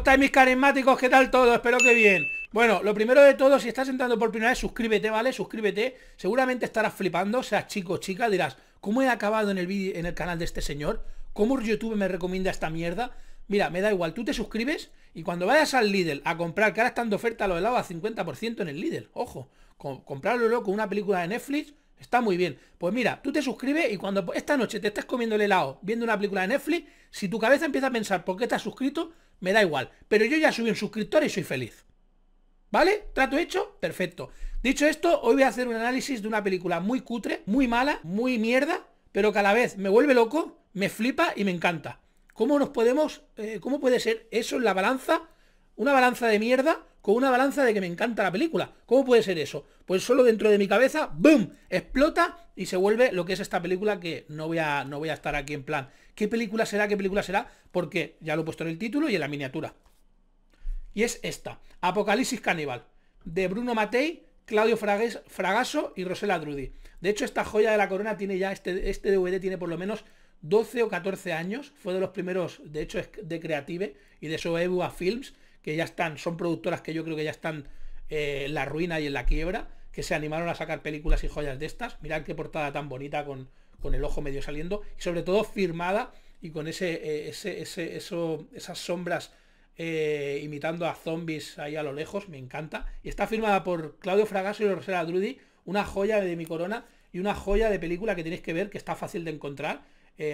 estáis mis carismáticos? ¿Qué tal todo? Espero que bien. Bueno, lo primero de todo, si estás entrando por primera vez, suscríbete, ¿vale? Suscríbete. Seguramente estarás flipando, o seas chico o chica, dirás, ¿cómo he acabado en el, vídeo en el canal de este señor? ¿Cómo YouTube me recomienda esta mierda? Mira, me da igual, tú te suscribes y cuando vayas al Lidl a comprar, que ahora están de oferta los helados a 50% en el Lidl, ojo, comprarlo loco una película de Netflix, Está muy bien. Pues mira, tú te suscribes y cuando esta noche te estás comiendo el helado viendo una película de Netflix, si tu cabeza empieza a pensar por qué te has suscrito, me da igual. Pero yo ya subí un suscriptor y soy feliz. ¿Vale? ¿Trato hecho? Perfecto. Dicho esto, hoy voy a hacer un análisis de una película muy cutre, muy mala, muy mierda, pero que a la vez me vuelve loco, me flipa y me encanta. ¿Cómo nos podemos, eh, cómo puede ser eso en la balanza una balanza de mierda con una balanza de que me encanta la película. ¿Cómo puede ser eso? Pues solo dentro de mi cabeza, ¡boom! explota y se vuelve lo que es esta película que no voy a, no voy a estar aquí en plan, ¿qué película será? ¿Qué película será? Porque ya lo he puesto en el título y en la miniatura. Y es esta, Apocalipsis Caníbal, de Bruno Matei, Claudio Fragasso y Rosela Drudi. De hecho, esta joya de la corona tiene ya, este, este DVD tiene por lo menos 12 o 14 años. Fue de los primeros, de hecho, de Creative y de a Films que ya están, son productoras que yo creo que ya están eh, en la ruina y en la quiebra, que se animaron a sacar películas y joyas de estas. Mirad qué portada tan bonita con, con el ojo medio saliendo, y sobre todo firmada y con ese, eh, ese, ese eso, esas sombras eh, imitando a zombies ahí a lo lejos, me encanta. Y está firmada por Claudio Fragasso y Rosera Drudi, una joya de mi corona y una joya de película que tenéis que ver, que está fácil de encontrar.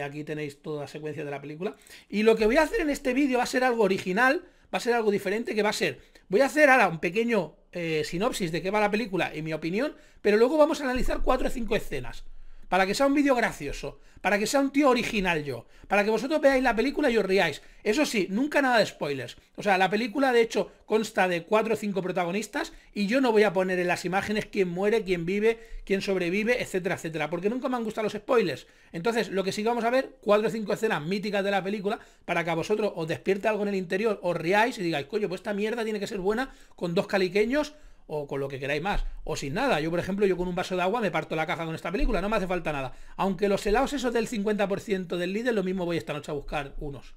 aquí tenéis toda la secuencia de la película. Y lo que voy a hacer en este vídeo va a ser algo original, va a ser algo diferente que va a ser, voy a hacer ahora un pequeño eh, sinopsis de qué va la película en mi opinión, pero luego vamos a analizar cuatro o cinco escenas para que sea un vídeo gracioso, para que sea un tío original yo, para que vosotros veáis la película y os riáis. Eso sí, nunca nada de spoilers. O sea, la película de hecho consta de cuatro o cinco protagonistas y yo no voy a poner en las imágenes quién muere, quién vive, quién sobrevive, etcétera, etcétera, porque nunca me han gustado los spoilers. Entonces, lo que sí vamos a ver, cuatro o cinco escenas míticas de la película para que a vosotros os despierte algo en el interior, os riáis y digáis, coño, pues esta mierda tiene que ser buena con dos caliqueños o con lo que queráis más, o sin nada. Yo, por ejemplo, yo con un vaso de agua me parto la caja con esta película, no me hace falta nada. Aunque los helados esos del 50% del líder, lo mismo voy esta noche a buscar unos.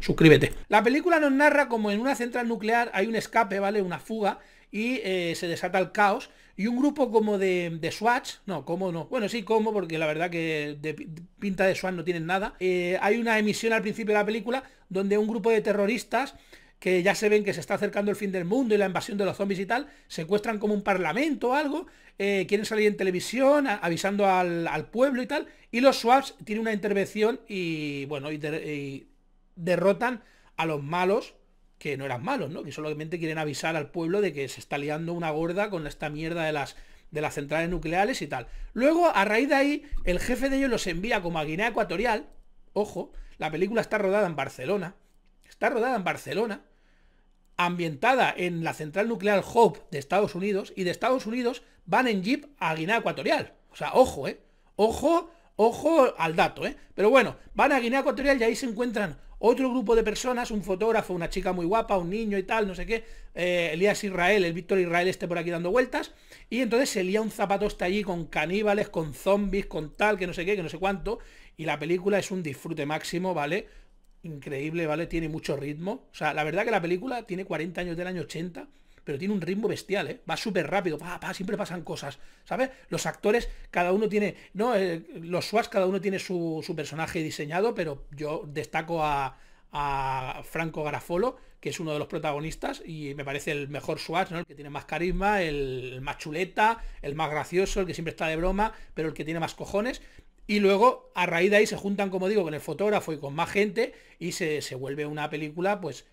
Suscríbete. La película nos narra como en una central nuclear hay un escape, ¿vale? Una fuga y eh, se desata el caos. Y un grupo como de, Swatch, no, como no, bueno, sí, como, porque la verdad que de, pinta de Swatch no tienen nada. Eh, hay una emisión al principio de la película donde un grupo de terroristas que ya se ven que se está acercando el fin del mundo y la invasión de los zombies y tal, secuestran como un parlamento o algo, eh, quieren salir en televisión avisando al, pueblo y tal, y los swaps tienen una intervención y, bueno, derrotan a los malos, que no eran malos, ¿no? Que solamente quieren avisar al pueblo de que se está liando una gorda con esta mierda de las de las centrales nucleares y tal. Luego, a raíz de ahí, el jefe de ellos los envía como a Guinea Ecuatorial. Ojo, la película está rodada en Barcelona. Está rodada en Barcelona ambientada en la central nuclear Hope de Estados Unidos, y de Estados Unidos van en jeep a Guinea Ecuatorial. O sea, ojo, ¿eh? Ojo, ojo al dato, ¿eh? Pero bueno, van a Guinea Ecuatorial y ahí se encuentran otro grupo de personas, un fotógrafo, una chica muy guapa, un niño y tal, no sé qué, eh, Elías Israel, el Víctor Israel este por aquí dando vueltas, y entonces se lía un zapato hasta este allí con caníbales, con zombies, con tal, que no sé qué, que no sé cuánto, y la película es un disfrute máximo, ¿vale? increíble, ¿vale? Tiene mucho ritmo. O sea, la verdad que la película tiene 40 años del año 80, pero tiene un ritmo bestial, ¿eh? Va súper rápido, pa, siempre pasan cosas, ¿sabes? Los actores, cada uno tiene, ¿no? Eh, los Swaz, cada uno tiene su, personaje diseñado, pero yo destaco a, a, Franco Garafolo, que es uno de los protagonistas, y me parece el mejor SWAT, ¿no? El que tiene más carisma, el más chuleta, el más gracioso, el que siempre está de broma, pero el que tiene más cojones. Y luego, a raíz de ahí, se juntan, como digo, con el fotógrafo y con más gente y se, vuelve una película, pues,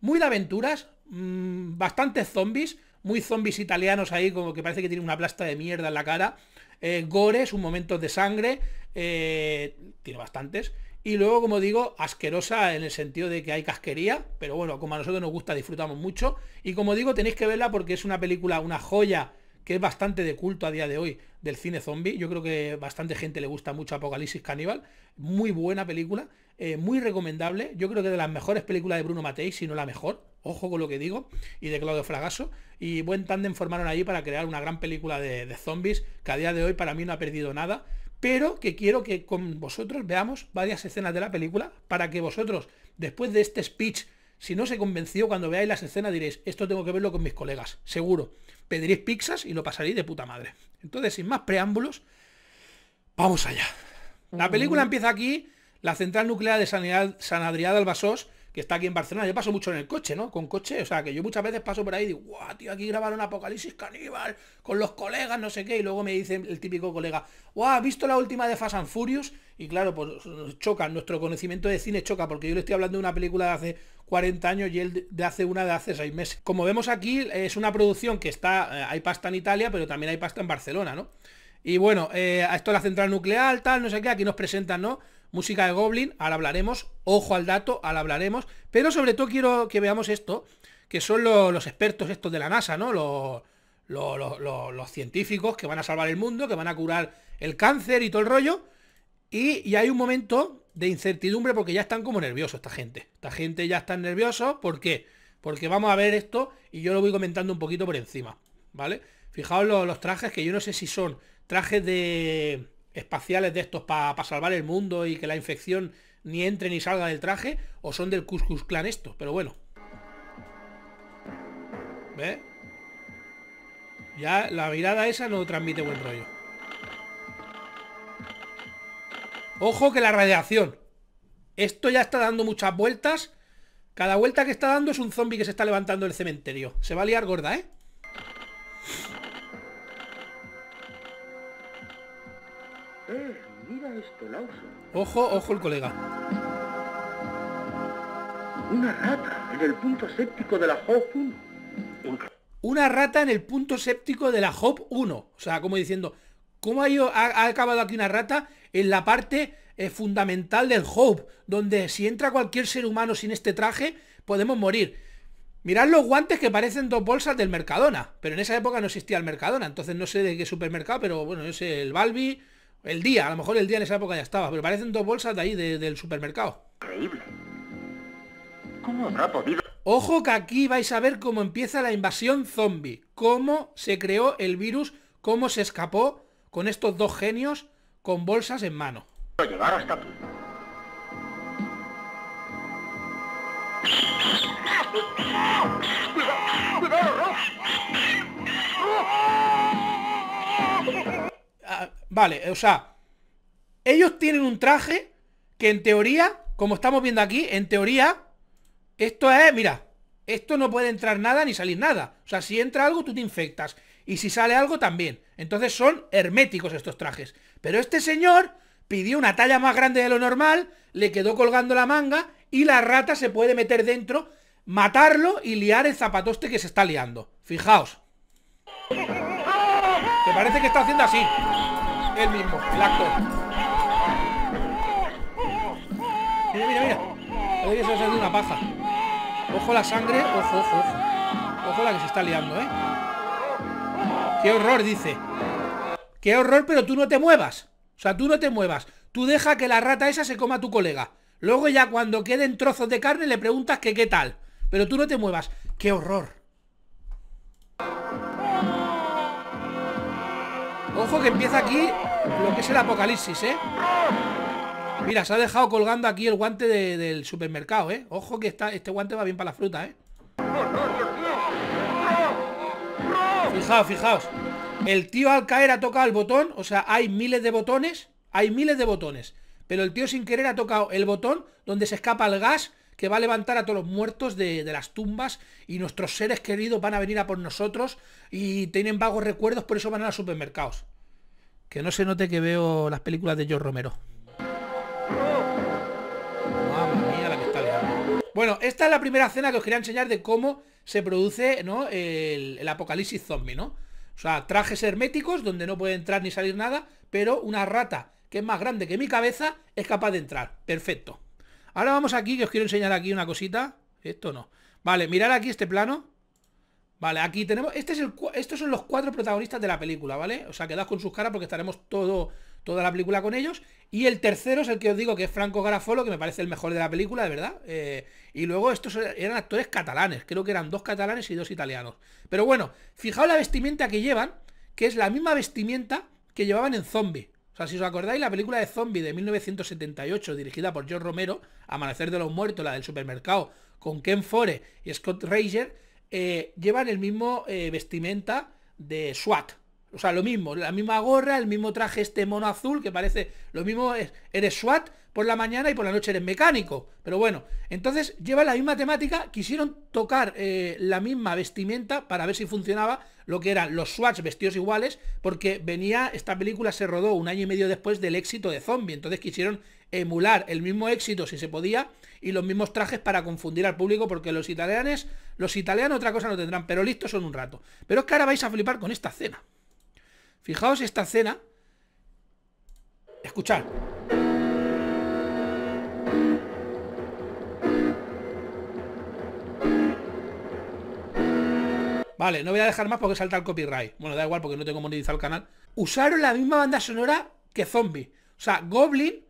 muy de aventuras, mm, bastantes zombies, muy zombies italianos ahí, como que parece que tiene una plasta de mierda en la cara, eh, gores, un momento de sangre, eh, tiene bastantes, y luego, como digo, asquerosa en el sentido de que hay casquería, pero bueno, como a nosotros nos gusta, disfrutamos mucho. Y como digo, tenéis que verla porque es una película, una joya que es bastante de culto a día de hoy del cine zombie. Yo creo que bastante gente le gusta mucho Apocalipsis Caníbal. Muy buena película, eh, muy recomendable. Yo creo que de las mejores películas de Bruno Matei, si no la mejor. Ojo con lo que digo, y de Claudio Fragasso. Y buen tándem formaron allí para crear una gran película de, de zombies, que a día de hoy para mí no ha perdido nada, pero que quiero que con vosotros veamos varias escenas de la película para que vosotros, después de este speech si no se convenció, cuando veáis las escenas diréis, esto tengo que verlo con mis colegas, seguro. Pediréis pizzas y lo pasaréis de puta madre. Entonces, sin más preámbulos, vamos allá. La película empieza aquí, la central nuclear de San Adrián del que está aquí en Barcelona. Yo paso mucho en el coche, ¿no? Con coche, o sea, que yo muchas veces paso por ahí y digo, guau, tío, aquí grabaron Apocalipsis Caníbal con los colegas, no sé qué, y luego me dice el típico colega, guau, ¿has visto la última de Fast and Furious? Y claro, pues choca, nuestro conocimiento de cine choca, porque yo le estoy hablando de una película de hace 40 años y él de hace una de hace seis meses. Como vemos aquí, es una producción que está, eh, hay pasta en Italia, pero también hay pasta en Barcelona, ¿no? Y bueno, eh, esto es la central nuclear, tal, no sé qué, aquí nos presentan, ¿no? Música de Goblin, al hablaremos, ojo al dato, al hablaremos, pero sobre todo quiero que veamos esto, que son los, expertos estos de la NASA, ¿no? los científicos que van a salvar el mundo, que van a curar el cáncer y todo el rollo, y, hay un momento de incertidumbre porque ya están como nerviosos esta gente. Esta gente ya está nervioso. ¿Por qué? Porque vamos a ver esto y yo lo voy comentando un poquito por encima. ¿Vale? Fijaos los, trajes que yo no sé si son trajes de espaciales de estos para salvar el mundo y que la infección ni entre ni salga del traje o son del Cuscus Clan esto, pero bueno. ¿Ves? Ya la mirada esa no transmite buen rollo. Ojo que la radiación. Esto ya está dando muchas vueltas. Cada vuelta que está dando es un zombie que se está levantando el cementerio. Se va a liar gorda, ¿eh? eh ojo, ojo el colega. Una rata en el punto séptico de la Hop 1. Una rata en el punto séptico de la Hop 1. O sea, como diciendo, ¿Cómo ha, acabado aquí una rata en la parte eh, fundamental del Hope? Donde si entra cualquier ser humano sin este traje, podemos morir. Mirad los guantes que parecen dos bolsas del Mercadona. Pero en esa época no existía el Mercadona. Entonces no sé de qué supermercado, pero bueno, es el Balbi, el día. A lo mejor el día en esa época ya estaba. Pero parecen dos bolsas de ahí, del supermercado. Increíble. ¿Cómo habrá podido? Ojo que aquí vais a ver cómo empieza la invasión zombie. Cómo se creó el virus, cómo se escapó con estos dos genios con bolsas en mano. Ah, vale, o sea, ellos tienen un traje que en teoría, como estamos viendo aquí, en teoría, esto es, mira, esto no puede entrar nada ni salir nada. O sea, si entra algo, tú te infectas. Y si sale algo, también. Entonces son herméticos estos trajes. Pero este señor pidió una talla más grande de lo normal, le quedó colgando la manga y la rata se puede meter dentro, matarlo y liar el zapatoste que se está liando. Fijaos. ¿Te parece que está haciendo así. El mismo, el actor. Mira, mira, mira. se una paja. Ojo la sangre, ojo, ojo, ojo. Ojo la que se está liando, ¿eh? Qué horror, dice. Qué horror, pero tú no te muevas. O sea, tú no te muevas. Tú deja que la rata esa se coma a tu colega. Luego ya cuando queden trozos de carne le preguntas que qué tal. Pero tú no te muevas. Qué horror. Ojo que empieza aquí lo que es el apocalipsis, ¿eh? Mira, se ha dejado colgando aquí el guante del supermercado, ¿eh? Ojo que está, este guante va bien para la fruta, ¿eh? Fijaos, fijaos. El tío al caer ha tocado el botón. O sea, hay miles de botones. Hay miles de botones. Pero el tío sin querer ha tocado el botón donde se escapa el gas que va a levantar a todos los muertos de, las tumbas y nuestros seres queridos van a venir a por nosotros y tienen vagos recuerdos, por eso van a los supermercados. Que no se note que veo las películas de George Romero. Mamma mía, la que está Bueno, esta es la primera escena que os quería enseñar de cómo se produce, ¿no? El, apocalipsis zombie, ¿no? O sea, trajes herméticos donde no puede entrar ni salir nada, pero una rata que es más grande que mi cabeza es capaz de entrar. Perfecto. Ahora vamos aquí, que os quiero enseñar aquí una cosita. Esto no. Vale, mirar aquí este plano. Vale, aquí tenemos... Este es estos son los cuatro protagonistas de la película, ¿vale? O sea, quedad con sus caras porque estaremos todo toda la película con ellos. Y el tercero es el que os digo que es Franco Garafolo, que me parece el mejor de la película, de verdad. Eh, y luego estos eran actores catalanes, creo que eran dos catalanes y dos italianos. Pero bueno, fijaos la vestimenta que llevan, que es la misma vestimenta que llevaban en Zombie. O sea, si os acordáis, la película de Zombie de 1978, dirigida por George Romero, Amanecer de los Muertos, la del supermercado, con Ken Fore y Scott Rager, eh, llevan el mismo eh, vestimenta de SWAT, o sea, lo mismo, la misma gorra, el mismo traje este mono azul que parece lo mismo, eres SWAT por la mañana y por la noche eres mecánico. Pero bueno, entonces lleva la misma temática, quisieron tocar eh, la misma vestimenta para ver si funcionaba lo que eran los SWATs vestidos iguales, porque venía, esta película se rodó un año y medio después del éxito de Zombie, entonces quisieron emular el mismo éxito si se podía y los mismos trajes para confundir al público porque los italianes, los italianos otra cosa no tendrán, pero listos son un rato. Pero es que ahora vais a flipar con esta cena. Fijaos esta escena. Escuchad. Vale, no voy a dejar más porque salta el copyright. Bueno, da igual porque no tengo monetizado el canal. Usaron la misma banda sonora que Zombie. O sea, Goblin,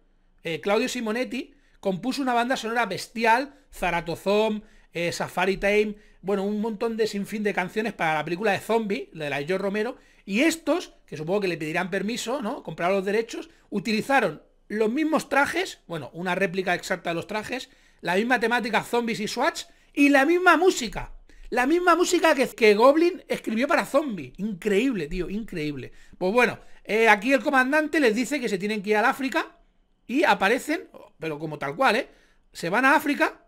eh, Claudio Simonetti, compuso una banda sonora bestial, Zaratozom, eh, Safari Time, bueno, un montón de sinfín de canciones para la película de Zombie, la de la George Romero, y estos, que supongo que le pedirán permiso, ¿no? Compraron los derechos, utilizaron los mismos trajes, bueno, una réplica exacta de los trajes, la misma temática zombies y swatch, y la misma música. La misma música que, que Goblin escribió para Zombies, Increíble, tío, increíble. Pues bueno, eh, aquí el comandante les dice que se tienen que ir al África y aparecen, pero como tal cual, ¿eh? Se van a África.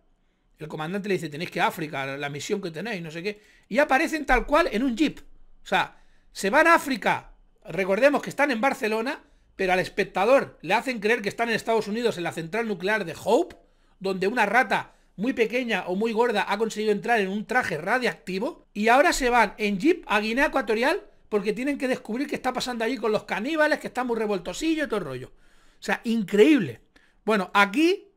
El comandante le dice, tenéis que ir a África, la misión que tenéis, no sé qué. Y aparecen tal cual en un jeep. O sea, se van a África. Recordemos que están en Barcelona, pero al espectador le hacen creer que están en Estados Unidos en la central nuclear de Hope, donde una rata muy pequeña o muy gorda ha conseguido entrar en un traje radiactivo. Y ahora se van en jeep a Guinea Ecuatorial porque tienen que descubrir qué está pasando allí con los caníbales, que está muy revoltosillo y todo el rollo. O sea, increíble. Bueno, aquí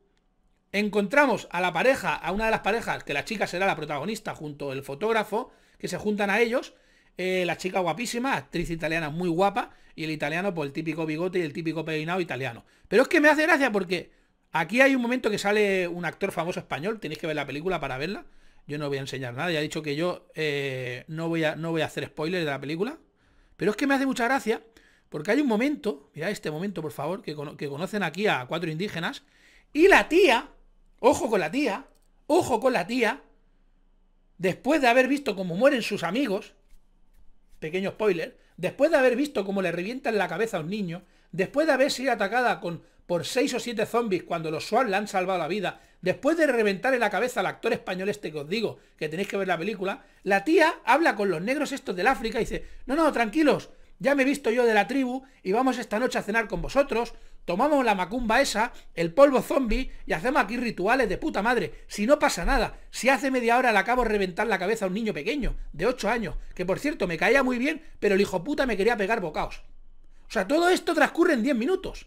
encontramos a la pareja, a una de las parejas, que la chica será la protagonista junto al fotógrafo, que se juntan a ellos eh, la chica guapísima, actriz italiana muy guapa, y el italiano por pues, el típico bigote y el típico peinado italiano. Pero es que me hace gracia porque aquí hay un momento que sale un actor famoso español, tenéis que ver la película para verla. Yo no voy a enseñar nada, ya he dicho que yo eh, no, voy a, no voy a hacer spoilers de la película. Pero es que me hace mucha gracia porque hay un momento, mirad este momento por favor, que, que conocen aquí a cuatro indígenas, y la tía, ojo con la tía, ojo con la tía, después de haber visto cómo mueren sus amigos, pequeño spoiler, después de haber visto cómo le revientan la cabeza a un niño, después de haber sido atacada con, por 6 o 7 zombies cuando los SWAT le han salvado la vida, después de reventar en la cabeza al actor español este que os digo, que tenéis que ver la película, la tía habla con los negros estos del África y dice, no, no, tranquilos, ya me he visto yo de la tribu y vamos esta noche a cenar con vosotros, tomamos la macumba esa, el polvo zombie y hacemos aquí rituales de puta madre. Si no pasa nada, si hace media hora le acabo de reventar la cabeza a un niño pequeño, de 8 años, que por cierto me caía muy bien, pero el hijo puta me quería pegar bocaos. O sea, todo esto transcurre en 10 minutos.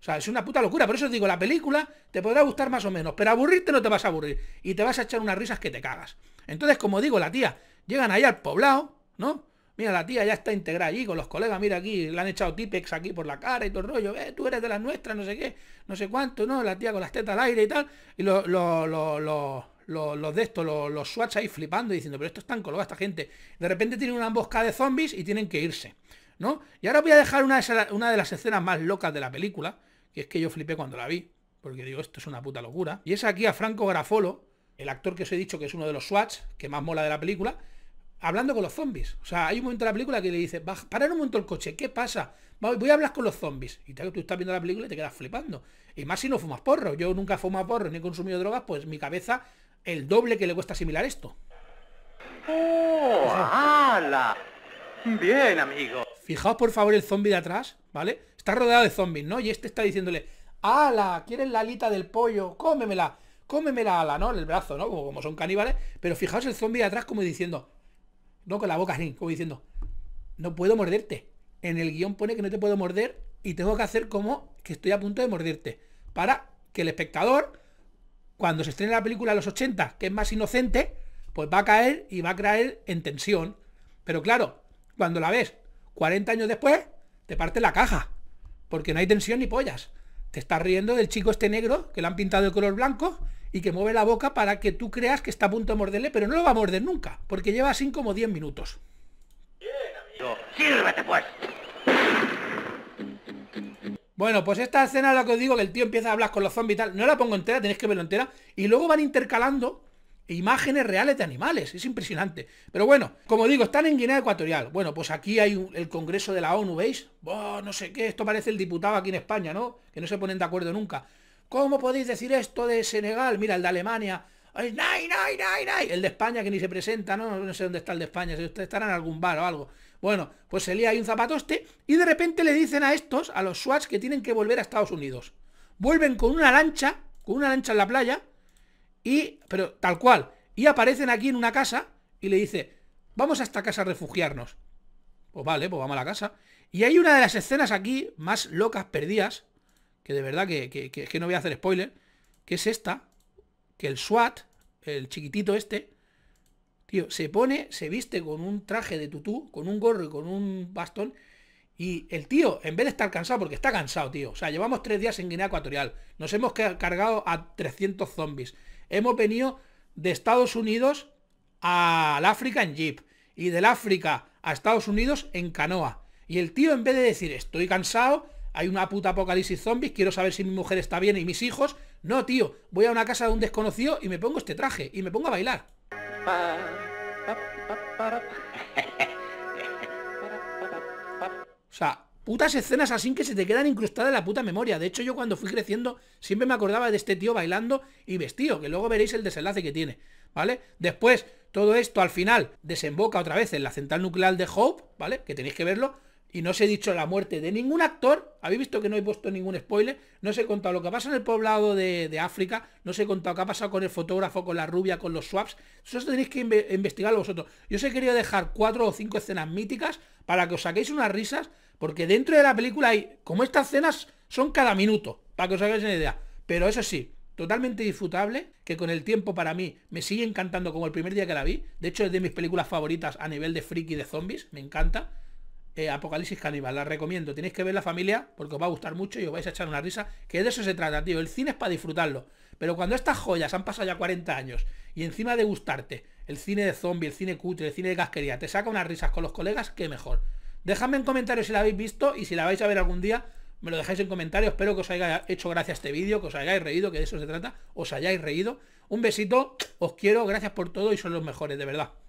O sea, es una puta locura. Por eso os digo, la película te podrá gustar más o menos, pero aburrirte no te vas a aburrir. Y te vas a echar unas risas que te cagas. Entonces, como digo, la tía, llegan ahí al poblado, ¿no? Mira, la tía ya está integrada allí con los colegas, mira aquí, le han echado tipex aquí por la cara y todo el rollo, eh, tú eres de las nuestras, no sé qué, no sé cuánto, ¿no? La tía con las tetas al aire y tal, y los de estos, los, los SWATs ahí flipando y diciendo, pero esto es tan colgado esta gente. De repente tienen una emboscada de zombies y tienen que irse, ¿no? Y ahora voy a dejar una de, las escenas más locas de la película, que es que yo flipé cuando la vi, porque digo, esto es una puta locura. Y es aquí a Franco Grafolo, el actor que os he dicho que es uno de los Swatch, que más mola de la película, hablando con los zombies. O sea, hay un momento en la película que le dice, ¡Para un momento el coche, ¿qué pasa? Voy a hablar con los zombies. Y tú estás viendo la película y te quedas flipando. Y más si no fumas porro. Yo nunca fumo porro ni he consumido drogas, pues mi cabeza, el doble que le cuesta asimilar esto. ¡Oh! ¡Hala! Bien, amigo. Fijaos por favor el zombie de atrás, ¿vale? Está rodeado de zombies, ¿no? Y este está diciéndole, ¡Hala! ¿Quieres la alita del pollo? ¡Cómemela! ¡Cómemela, la ala, ¿no? En el brazo, ¿no? Como, como son caníbales. Pero fijaos el zombie de atrás como diciendo, no, con la boca así, como diciendo, no puedo morderte. En el guión pone que no te puedo morder y tengo que hacer como que estoy a punto de morderte. Para que el espectador, cuando se estrene la película a los 80, que es más inocente, pues va a caer y va a caer en tensión. Pero claro, cuando la ves 40 años después, te parte la caja. Porque no hay tensión ni pollas. Te estás riendo del chico este negro que le han pintado de color blanco y que mueve la boca para que tú creas que está a punto de morderle, pero no lo va a morder nunca, porque lleva así como 10 minutos. pues. Bueno, pues esta escena la que os digo, que el tío empieza a hablar con los zombies y tal, no la pongo entera, tenéis que verlo entera, y luego van intercalando imágenes reales de animales, es impresionante. Pero bueno, como digo, están en Guinea Ecuatorial. Bueno, pues aquí hay el Congreso de la ONU, ¿veis? no sé qué, esto parece el diputado aquí en España, ¿no? Que no se ponen de acuerdo nunca. ¿Cómo podéis decir esto de Senegal? Mira, el de Alemania. ¡Ay, El de España que ni se presenta, ¿no? No sé dónde está el de España, si estarán en algún bar o algo. Bueno, pues se lía ahí un zapatoste y de repente le dicen a estos, a los SWATs, que tienen que volver a Estados Unidos. Vuelven con una lancha, con una lancha en la playa, y, pero tal cual, y aparecen aquí en una casa y le dice, vamos a esta casa a refugiarnos. Pues vale, pues vamos a la casa. Y hay una de las escenas aquí más locas, perdidas, que de verdad que, que, que no voy a hacer spoiler, que es esta, que el SWAT, el chiquitito este, tío, se pone, se viste con un traje de tutú, con un gorro y con un bastón, y el tío, en vez de estar cansado, porque está cansado, tío, o sea, llevamos tres días en Guinea Ecuatorial, nos hemos cargado a 300 zombies, hemos venido de Estados Unidos al África en jeep, y del África a Estados Unidos en canoa, y el tío, en vez de decir, estoy cansado, hay una puta apocalipsis zombies, quiero saber si mi mujer está bien y mis hijos. No, tío, voy a una casa de un desconocido y me pongo este traje y me pongo a bailar. O sea, putas escenas así que se te quedan incrustadas en la puta memoria. De hecho, yo cuando fui creciendo siempre me acordaba de este tío bailando y vestido, que luego veréis el desenlace que tiene, ¿vale? Después, todo esto al final desemboca otra vez en la central nuclear de Hope, ¿vale? Que tenéis que verlo y no os he dicho la muerte de ningún actor, habéis visto que no he puesto ningún spoiler, no os he contado lo que pasa en el poblado de, África, no os he contado qué ha pasado con el fotógrafo, con la rubia, con los swaps, eso tenéis que investigarlo vosotros. Yo os he querido dejar cuatro o cinco escenas míticas para que os saquéis unas risas, porque dentro de la película hay, como estas escenas son cada minuto, para que os hagáis una idea. Pero eso sí, totalmente disfrutable, que con el tiempo para mí me sigue encantando como el primer día que la vi. De hecho, es de mis películas favoritas a nivel de friki de zombies, me encanta. Eh, Apocalipsis Caníbal. La recomiendo. Tenéis que ver la familia porque os va a gustar mucho y os vais a echar una risa. Que de eso se trata, tío. El cine es para disfrutarlo. Pero cuando estas joyas han pasado ya 40 años y encima de gustarte el cine de zombie, el cine cutre, el cine de casquería, te saca unas risas con los colegas, qué mejor. Dejadme en comentarios si la habéis visto y si la vais a ver algún día, me lo dejáis en comentarios. Espero que os haya hecho gracia este vídeo, que os hayáis reído, que de eso se trata, os hayáis reído. Un besito, os quiero, gracias por todo y son los mejores, de verdad.